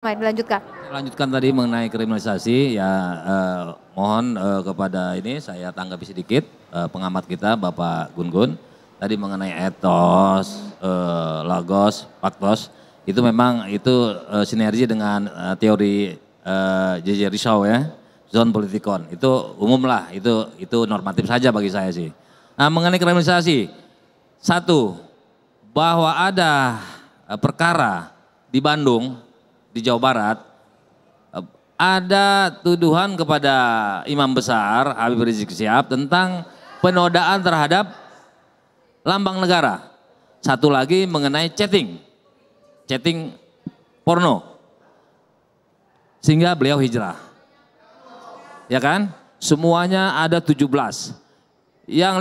Mari dilanjutkan. Lanjutkan tadi mengenai kriminalisasi, ya eh, mohon eh, kepada ini saya tanggapi sedikit eh, pengamat kita Bapak Gun Gun. Tadi mengenai etos, eh, logos, faktos, itu memang itu eh, sinergi dengan eh, teori eh, J.J. Rishaw ya, zon politikon. Itu umum lah, itu, itu normatif saja bagi saya sih. Nah mengenai kriminalisasi, satu, bahwa ada eh, perkara di Bandung di Jawa Barat ada tuduhan kepada imam besar Habib Rizik Sihab tentang penodaan terhadap lambang negara. Satu lagi mengenai chatting. Chatting porno. Sehingga beliau hijrah. Ya kan? Semuanya ada 17. Yang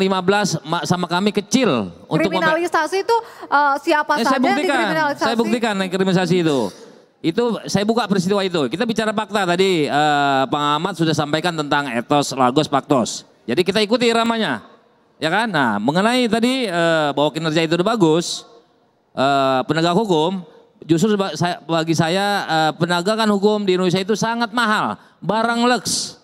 15 sama kami kecil untuk kriminalisasi itu uh, siapa eh, saja saya buktikan, dikriminalisasi. Saya buktikan kriminalisasi itu. Itu saya buka peristiwa itu. Kita bicara fakta tadi eh, pengamat sudah sampaikan tentang etos, lagos, paktos. Jadi kita ikuti ramanya. Ya kan? Nah, mengenai tadi eh, bahwa kinerja itu udah bagus, eh, penegak hukum justru bagi saya eh, penegakan hukum di Indonesia itu sangat mahal, barang lux,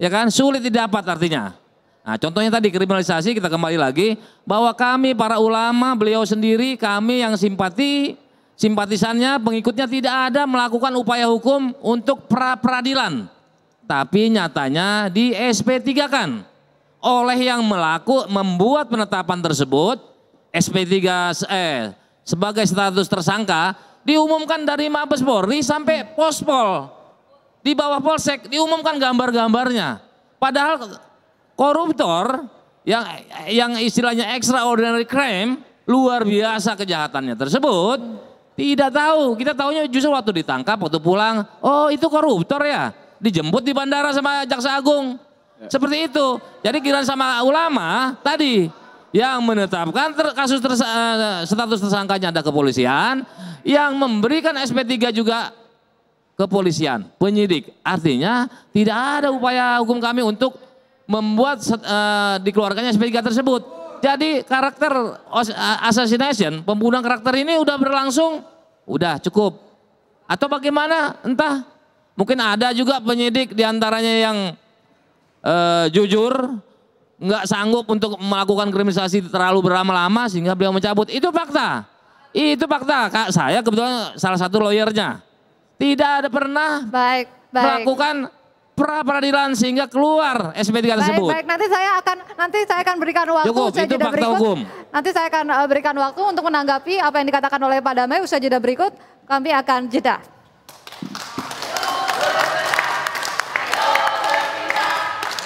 Ya kan? Sulit didapat artinya. Nah, contohnya tadi kriminalisasi kita kembali lagi bahwa kami para ulama, beliau sendiri, kami yang simpati simpatisannya, pengikutnya tidak ada melakukan upaya hukum untuk pra peradilan. Tapi nyatanya di SP3 kan oleh yang melaku membuat penetapan tersebut SP3 eh, sebagai status tersangka diumumkan dari Mabes Polri sampai Pospol di bawah Polsek diumumkan gambar-gambarnya. Padahal koruptor yang yang istilahnya extraordinary crime luar biasa kejahatannya tersebut tidak tahu, kita tahunya justru waktu ditangkap, waktu pulang, oh itu koruptor ya, dijemput di bandara sama Jaksa Agung. Ya. Seperti itu. Jadi kira sama ulama tadi yang menetapkan ter, kasus tersa, eh, status tersangkanya ada kepolisian, yang memberikan SP3 juga kepolisian, penyidik. Artinya tidak ada upaya hukum kami untuk membuat uh, dikeluarkannya SP3 tersebut. Jadi karakter assassination, pembunuhan karakter ini udah berlangsung, udah cukup. Atau bagaimana? Entah. Mungkin ada juga penyidik diantaranya yang eh, jujur, nggak sanggup untuk melakukan kriminalisasi terlalu berlama-lama sehingga beliau mencabut. Itu fakta. Itu fakta. Kak, saya kebetulan salah satu lawyernya. Tidak ada pernah baik, baik. melakukan pra peradilan sehingga keluar SP3 tersebut. Baik, baik. Nanti saya akan nanti saya akan berikan waktu Cukup, usai jeda berikut. Hukum. Nanti saya akan eh, berikan waktu untuk menanggapi apa yang dikatakan oleh Pak Damai usai jeda berikut. Kami akan jeda.